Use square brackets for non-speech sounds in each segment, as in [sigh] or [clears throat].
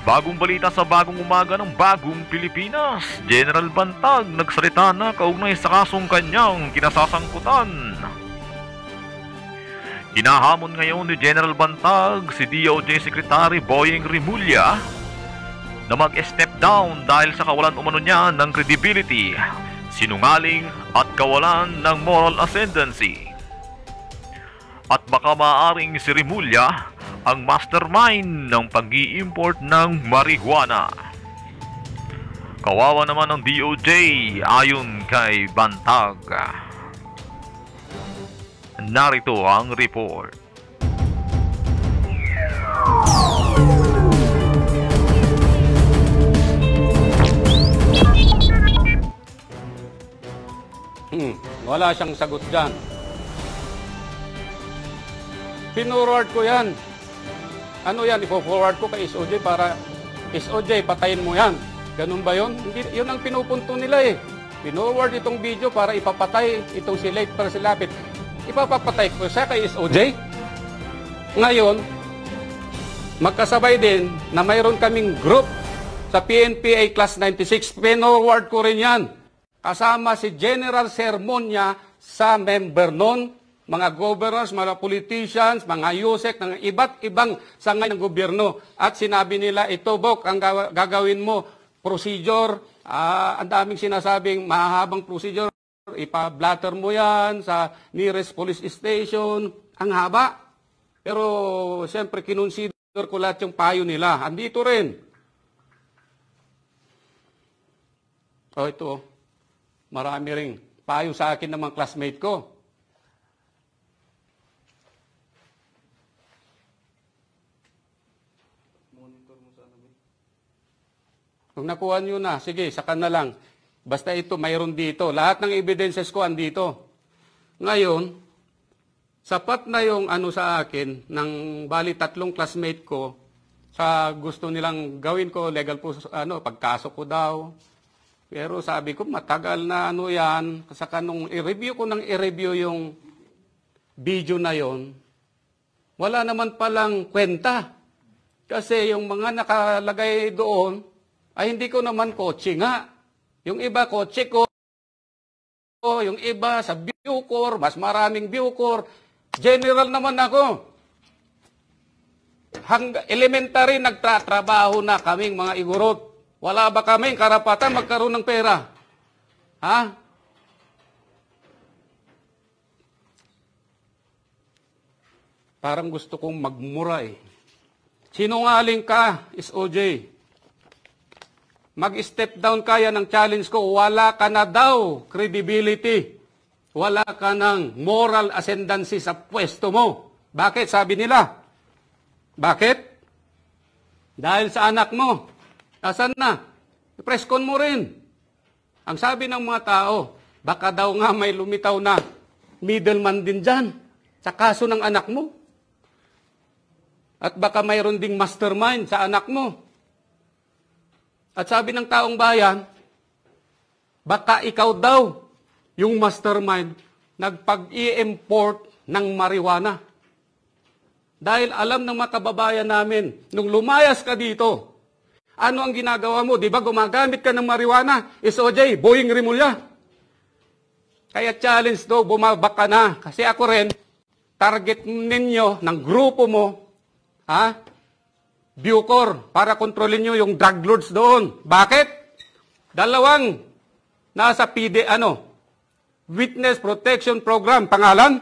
Bagong balita sa bagong umaga ng bagong Pilipinas, General Bantag nagsalita na kaugnay sa kasong kanyang kinasasangkutan. Hinahamon ngayon ni General Bantag si DOJ Secretary Boying Rimulya na mag-step down dahil sa kawalan umano niya ng credibility, sinungaling at kawalan ng moral ascendancy. At baka maaaring si Rimulya ang mastermind ng pag iimport ng marijuana. Kawawa naman ng DOJ ayon kay Bantag. Narito ang report. Hmm, wala siyang sagot dyan. Pinurward ko yan ano yan, ipo-forward ko kay SOJ para SOJ, patayin mo yan. Ganun ba yun? Hindi, yun ang pinupunto nila eh. Pinoward itong video para ipapatay itong si Late para si Lapid. Ipapapatay ko siya kay SOJ. Ngayon, magkasabay din na mayroon kaming group sa PNPA Class 96. Pinoward ko rin yan. Kasama si General Sermonia sa member noon mga governors, mga politicians, mga yusek, ng iba't ibang sangay ng gobyerno. At sinabi nila, ito Bok, ang gagawin mo, procedure, uh, ang daming sinasabing mahabang procedure, ipa-blatter mo yan sa nearest police station, ang haba. Pero siyempre kinonsider ko lahat yung payo nila. Andito rin. O oh, ito, oh. marami ring payo sa akin ng mga classmate ko. Nung nakuha nyo na, sige, saka na lang. Basta ito, mayroon dito. Lahat ng evidences ko andito. Ngayon, sapat na yung ano sa akin ng bali tatlong classmate ko sa gusto nilang gawin ko, legal po, ano, pagkaso ko daw. Pero sabi ko, matagal na ano yan. Saka nung i-review ko nang i-review yung video na yon, wala naman palang kwenta. Kasi yung mga nakalagay doon, ay hindi ko naman kotse nga. Yung iba kotse ko, yung iba sa Bucor, mas maraming Bucor. General naman ako. Hang elementary nagtatrabaho na kaming mga igurot. Wala ba kaming karapatan magkaroon ng pera? Ha? Parang gusto kong magmura eh. Sinungaling ka, SOJ mag-step down kaya ng challenge ko, wala ka na daw credibility. Wala ka ng moral ascendancy sa pwesto mo. Bakit? Sabi nila. Bakit? Dahil sa anak mo. Asan na? Preskon mo rin. Ang sabi ng mga tao, baka daw nga may lumitaw na middleman din dyan sa kaso ng anak mo. At baka mayroon ding mastermind sa anak mo at sabi ng taong bayan, baka ikaw daw yung mastermind nagpag-i-import ng marijuana. Dahil alam ng mga kababayan namin, nung lumayas ka dito, ano ang ginagawa mo? Di ba gumagamit ka ng marijuana? Is OJ, Boeing Rimulya. Kaya challenge daw, bumabaka na. Kasi ako rin, target ninyo ng grupo mo, ha? Bucor para kontrolin nyo yung drug lords doon. Bakit? Dalawang nasa PD, ano, Witness Protection Program, pangalan?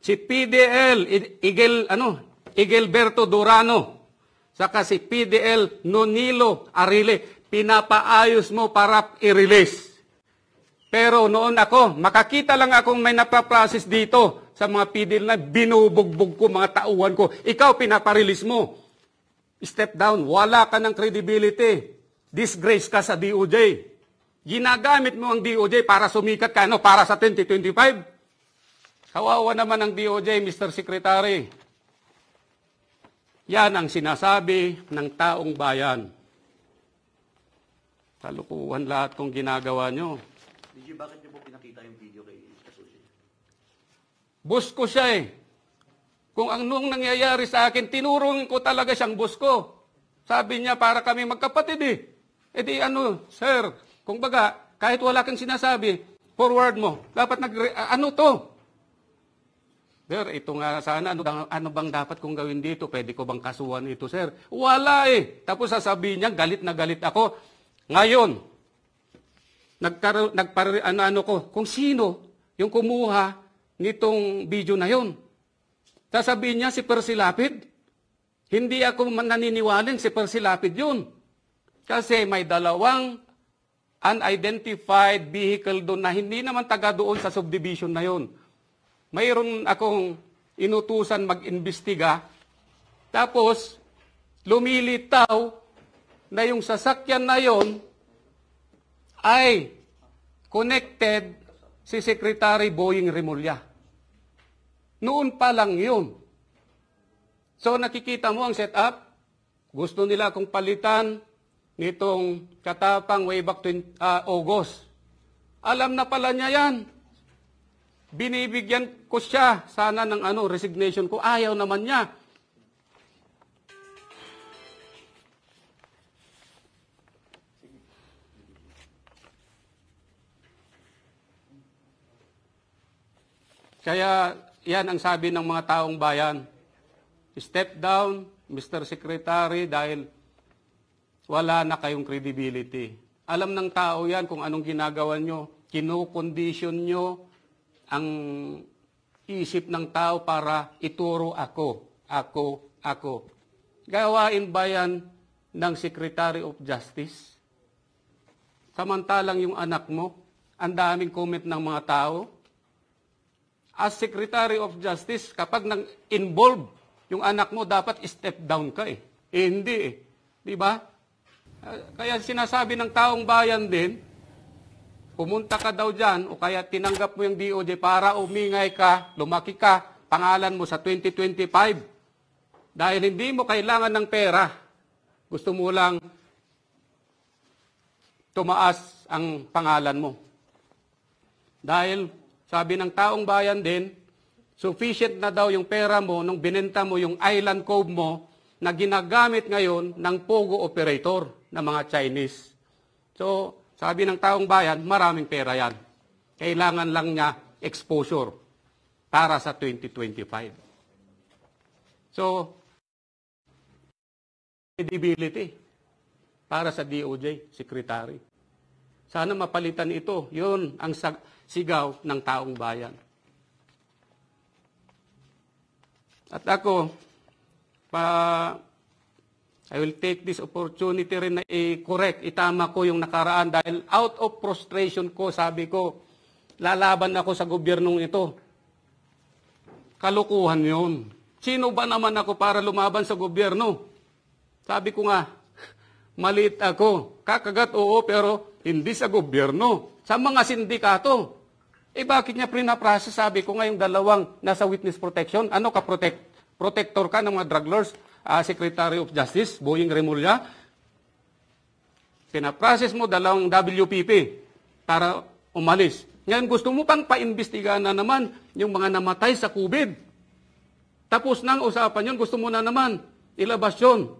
Si PDL, Igel, ano, Igelberto Durano, saka si PDL Nonilo Arile, pinapaayos mo para i-release. Pero noon ako, makakita lang akong may napaprocess dito sa mga pidil na binubugbog ko, mga tauhan ko. Ikaw, pinaparilis mo. Step down. Wala ka ng credibility. Disgrace ka sa DOJ. Ginagamit mo ang DOJ para sumikat ka, no? Para sa 2025. Kawawa naman ang DOJ, Mr. Secretary. Yan ang sinasabi ng taong bayan. Kalukuhan lahat kung ginagawa nyo. DJ, bakit niyo po pinakita yung video kay Kasusi? Boss ko siya eh. Kung ang nung nangyayari sa akin, tinurong ko talaga siyang boss ko. Sabi niya, para kami magkapatid eh. E di ano, sir, kung baga, kahit wala kang sinasabi, forward mo. Dapat nag... Ano to? Sir, ito nga sana, ano, ano bang dapat kong gawin dito? Pwede ko bang kasuhan ito, sir? Wala eh. Tapos sasabihin niya, galit na galit ako. Ngayon, nagkaroon, nagpar, ano, ano ko, kung sino yung kumuha nitong video na yon. Sasabihin niya si Percy Lapid, Hindi ako naniniwalin si Lapid yun. Kasi may dalawang unidentified vehicle doon na hindi naman taga doon sa subdivision na yon. Mayroon akong inutusan mag-imbestiga. Tapos, lumilitaw na yung sasakyan na yon ay connected si Secretary Boying Remulla. Noon pa lang yun. So nakikita mo ang setup, gusto nila akong palitan nitong katapang way back to uh, ah, August. Alam na pala niya yan. Binibigyan ko siya sana ng ano, resignation ko. Ayaw naman niya. Kaya yan ang sabi ng mga taong bayan. Step down, Mr. Secretary, dahil wala na kayong credibility. Alam ng tao yan kung anong ginagawa nyo. Kinukondisyon nyo ang isip ng tao para ituro ako, ako, ako. Gawain ba yan ng Secretary of Justice? Samantalang yung anak mo, ang daming comment ng mga tao, as Secretary of Justice, kapag nang involve yung anak mo, dapat step down ka eh. eh hindi eh. Di ba? Eh, kaya sinasabi ng taong bayan din, pumunta ka daw dyan o kaya tinanggap mo yung DOJ para umingay ka, lumaki ka, pangalan mo sa 2025. Dahil hindi mo kailangan ng pera. Gusto mo lang tumaas ang pangalan mo. Dahil sabi ng taong bayan din, sufficient na daw yung pera mo nung binenta mo yung island cove mo na ginagamit ngayon ng pogo operator ng mga Chinese. So, sabi ng taong bayan, maraming pera yan. Kailangan lang niya exposure para sa 2025. So, credibility para sa DOJ, secretary. Sana mapalitan ito. Yun ang sigaw ng taong bayan. At ako, pa, I will take this opportunity rin na i-correct, itama ko yung nakaraan dahil out of frustration ko, sabi ko, lalaban ako sa gobyernong ito. Kalukuhan yun. Sino ba naman ako para lumaban sa gobyerno? Sabi ko nga, [laughs] maliit ako. Kakagat, oo, pero hindi sa gobyerno, sa mga sindikato. Eh bakit niya prinaprocess? Sabi ko ngayong dalawang nasa witness protection. Ano ka protect? Protector ka ng mga drug lords, uh, Secretary of Justice, Boeing Remulla. Pinaprocess mo dalawang WPP para umalis. Ngayon gusto mo pang paimbestigahan na naman yung mga namatay sa COVID. Tapos nang usapan yun, gusto mo na naman ilabas yun.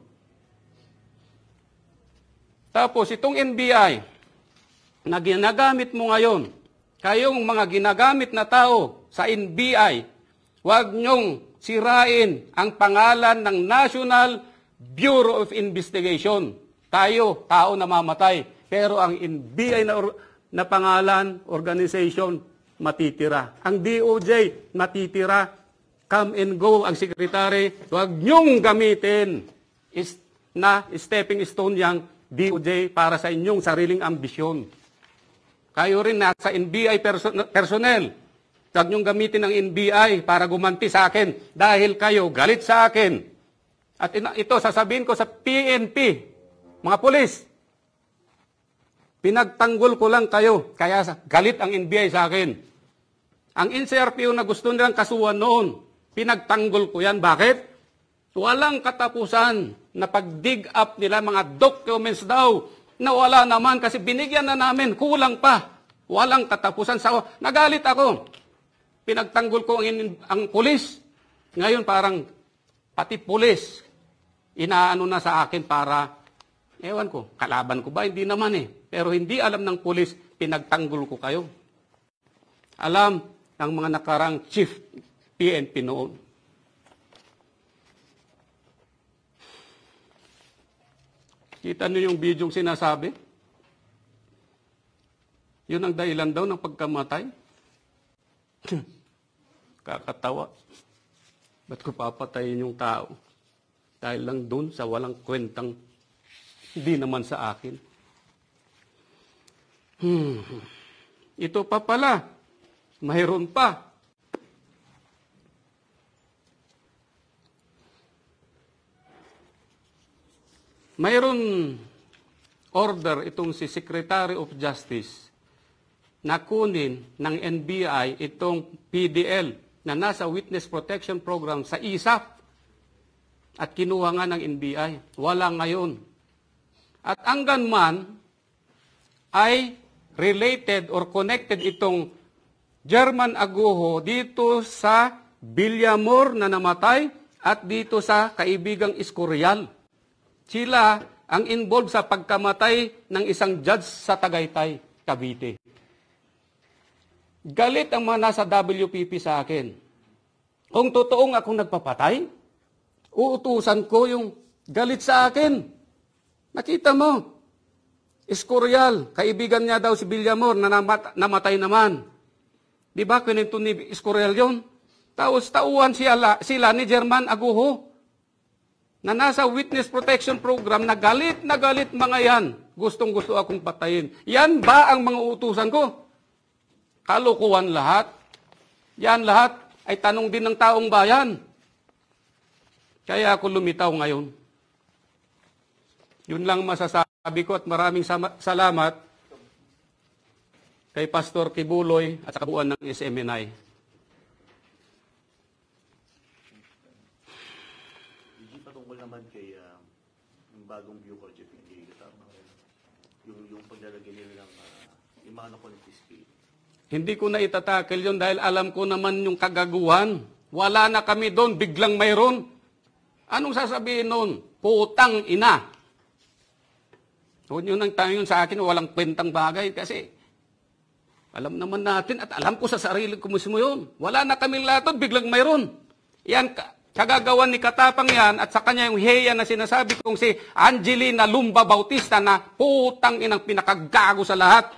Tapos itong NBI, na ginagamit mo ngayon, kayong mga ginagamit na tao sa NBI, huwag niyong sirain ang pangalan ng National Bureau of Investigation. Tayo, tao na mamatay. Pero ang NBI na, or, na pangalan, organization, matitira. Ang DOJ, matitira. Come and go ang sekretary. Huwag niyong gamitin is, na stepping stone yang DOJ para sa inyong sariling ambisyon. Kayo rin nasa NBI person- personnel. Huwag niyong gamitin ang NBI para gumanti sa akin dahil kayo galit sa akin. At ito sasabihin ko sa PNP, mga pulis, pinagtanggol ko lang kayo kaya galit ang NBI sa akin. Ang NCRPO na gusto nilang kasuhan noon, pinagtanggol ko yan. Bakit? Walang katapusan na pag-dig up nila mga documents daw na wala naman kasi binigyan na namin, kulang pa. Walang katapusan sa Nagalit ako. Pinagtanggol ko ang, ang pulis. Ngayon parang pati pulis inaano na sa akin para ewan ko, kalaban ko ba? Hindi naman eh. Pero hindi alam ng pulis, pinagtanggol ko kayo. Alam ng mga nakarang chief PNP noon. Kita nyo yung video bidyong sinasabi? Yun ang dahilan daw ng pagkamatay. [clears throat] Kakatawa. Ba't ko papatayin yung tao? Dahil lang dun sa walang kwentang hindi naman sa akin. Hmm. Ito pa pala. Mayroon pa. Mayroon order itong si Secretary of Justice na kunin ng NBI itong PDL na nasa Witness Protection Program sa ISAP at kinuha nga ng NBI. Wala ngayon. At hanggang man ay related or connected itong German Aguho dito sa Bilyamor na namatay at dito sa kaibigang Escorial. Sila ang involved sa pagkamatay ng isang judge sa Tagaytay, Cavite. Galit ang mga nasa WPP sa akin. Kung totoong ako nagpapatay, uutusan ko yung galit sa akin. Nakita mo, Escorial, kaibigan niya daw si Villamor na namat- namatay naman. Di ba, kwento ni Escorial yon? Tapos tauhan siya, sila ni German Aguho na nasa witness protection program na galit na galit mga yan. Gustong gusto akong patayin. Yan ba ang mga utusan ko? Kalukuhan lahat. Yan lahat ay tanong din ng taong bayan. Kaya ako lumitaw ngayon. Yun lang masasabi ko at maraming salamat kay Pastor Kibuloy at sa kabuuan ng SMNI. naman kay uh, yung bagong view project na Gigatama, yung, yung paglalagay nila ng uh, yung mga nakonfis Hindi ko na itatakel yon dahil alam ko naman yung kagaguhan. Wala na kami doon, biglang mayroon. Anong sasabihin noon? Putang ina. Huwag yun nang tayo sa akin, walang kwentang bagay kasi alam naman natin at alam ko sa sarili ko mismo yun. Wala na kami lahat doon, biglang mayroon. Yan, kagagawan ni Katapang yan at sa kanya yung heya na sinasabi kong si Angelina Lumba Bautista na putang inang pinakagago sa lahat.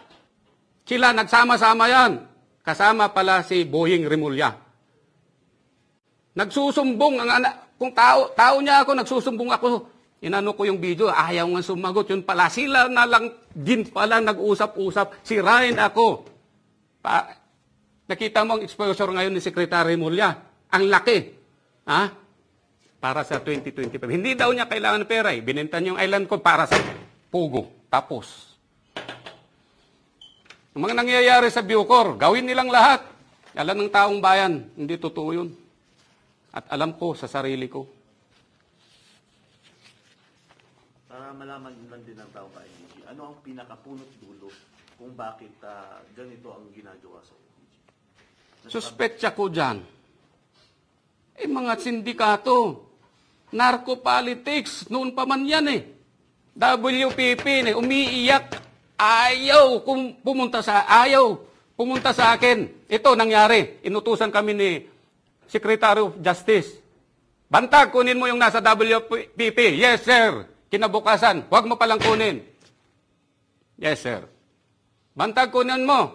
Sila nagsama-sama yan. Kasama pala si Boying Rimulya. Nagsusumbong ang anak, kung tao, tao niya ako, nagsusumbong ako. Inano ko yung video, ayaw nga sumagot. Yun pala, sila na lang din pala nag-usap-usap. Ryan ako. Pa, nakita mo ang exposure ngayon ni Secretary Mulya. Ang laki Ha? Para sa 2025. Hindi daw niya kailangan ng pera eh. Binenta niya yung island ko para sa pugo. Tapos. Ang mga nangyayari sa Bucor, gawin nilang lahat. Alam ng taong bayan, hindi totoo yun. At alam ko sa sarili ko. Para malaman lang din ng taong bayan, ano ang pinakapunot dulo kung bakit uh, ganito ang ginagawa sa iyo? Suspetya ko dyan eh, mga sindikato, narco politics, noon pa man yan eh. WPP, eh, umiiyak, ayaw kung pumunta sa, ayaw pumunta sa akin. Ito nangyari, inutusan kami ni Secretary of Justice. Bantag, kunin mo yung nasa WPP. Yes, sir. Kinabukasan, huwag mo palang kunin. Yes, sir. Bantag, kunin mo.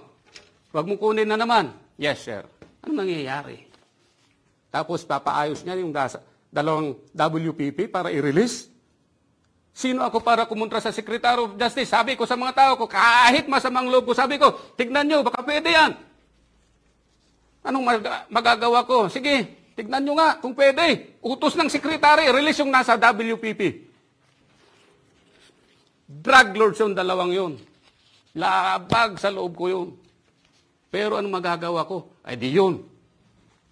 Huwag mo kunin na naman. Yes, sir. Ano nangyayari? Tapos papaayos niya yung dasa, dalawang WPP para i-release. Sino ako para kumontra sa Secretary of Justice? Sabi ko sa mga tao ko, kahit masamang loob ko, sabi ko, tignan nyo, baka pwede yan. Anong mag- magagawa ko? Sige, tignan nyo nga kung pwede. Utos ng Secretary, release yung nasa WPP. Drug lords yung dalawang yun. Labag sa loob ko yun. Pero anong magagawa ko? Ay di yun.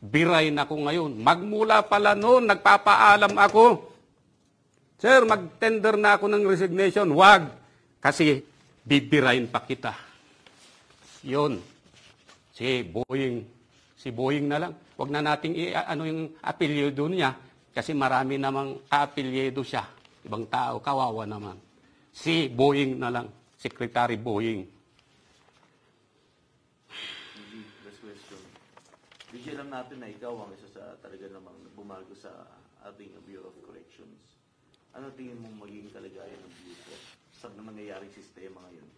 Biray na ako ngayon. Magmula pala noon, nagpapaalam ako. Sir, mag-tender na ako ng resignation. Wag, kasi bibirain pa kita. Yun. Si Boeing, si Boeing na lang. Huwag na nating i- ano yung apelyido niya kasi marami namang apelyido siya. Ibang tao, kawawa naman. Si Boeing na lang, Secretary Boeing. Medyo alam natin na ikaw ang isa sa talaga namang bumago sa ating Bureau of Corrections. Ano tingin mong magiging kalagayan ng Bureau sa nangyayaring sistema ngayon?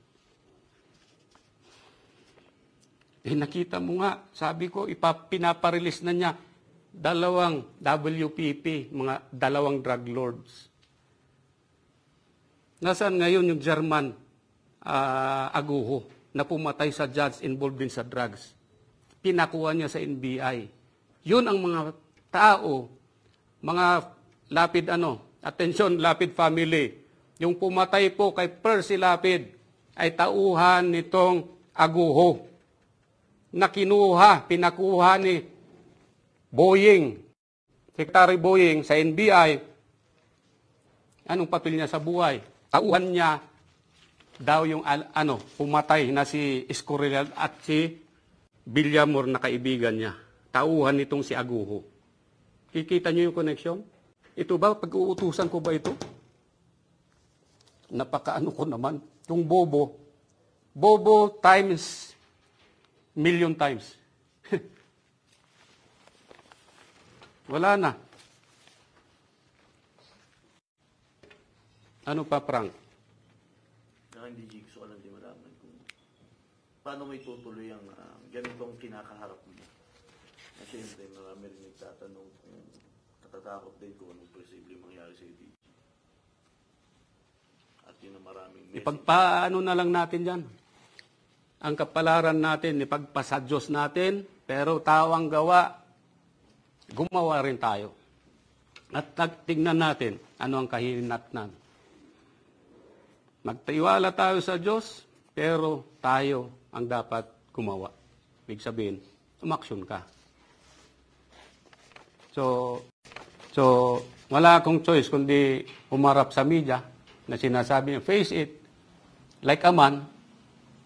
Eh nakita mo nga, sabi ko, ipapinaparelease na niya dalawang WPP, mga dalawang drug lords. Nasaan ngayon yung German uh, aguho na pumatay sa judge involved din sa drugs? pinakuha niya sa NBI. Yun ang mga tao, mga Lapid ano, attention Lapid family, yung pumatay po kay Percy Lapid ay tauhan nitong aguho na kinuha, pinakuha ni Boeing, Secretary Boeing sa NBI. Anong papel niya sa buhay? Tauhan niya daw yung ano, pumatay na si Escorial at si Bilyamor na kaibigan niya. Tauhan nitong si Aguho. Kikita niyo yung connection? Ito ba, pag-uutusan ko ba ito? Napakaano ko naman. Yung bobo, bobo times million times. [laughs] Wala na. Ano pa, Frank? Saka hindi jigsaw alam di malaman kung paano may tutuloy ang uh, ganitong kinakaharap mo. Kasi hindi marami rin nagtatanong kung natatakot din kung anong posible mangyari sa ADG. At yun ang maraming message. Ipagpaano na lang natin yan. Ang kapalaran natin, ipagpasa Diyos natin, pero tawang gawa, gumawa rin tayo. At tignan natin ano ang kahinatnan. Magtiwala tayo sa Diyos, pero tayo ang dapat gumawa. Ibig sabihin, umaksyon ka. So, so wala akong choice kundi humarap sa media na sinasabi niya, face it, like a man,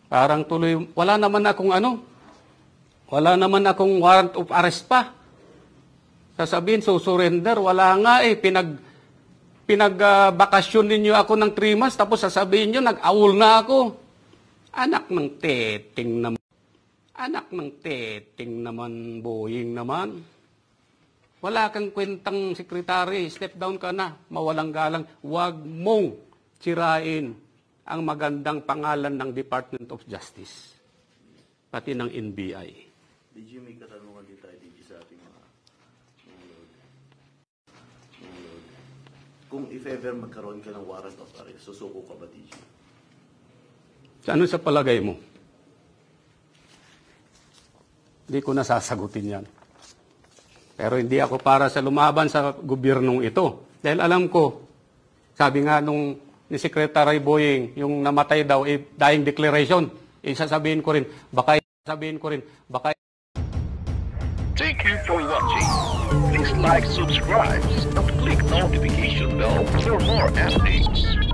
parang tuloy, wala naman akong ano, wala naman akong warrant of arrest pa. Sasabihin, so surrender, wala nga eh, pinag, pinagbakasyon uh, ninyo ako ng 3 months, tapos sasabihin nyo, nag-awol na ako. Anak ng teting naman. Anak ng teting naman, boying naman. Wala kang kwentang sekretary, step down ka na, mawalang galang. Huwag mong sirain ang magandang pangalan ng Department of Justice, pati ng NBI. Did you make katanungan din tayo dito sa ating mga Lord? Lord. Kung if ever magkaroon ka ng warrant of arrest, susuko ka ba, DJ? Sa ano sa palagay mo? Hindi ko nasasagutin yan. Pero hindi ako para sa lumaban sa gobyernong ito. Dahil alam ko, sabi nga nung ni Secretary Boying, yung namatay daw, eh, dying declaration, isasabihin eh, ko rin, baka sabihin ko rin, baka... Thank you for watching. Please like, subscribe, and click notification bell for more updates.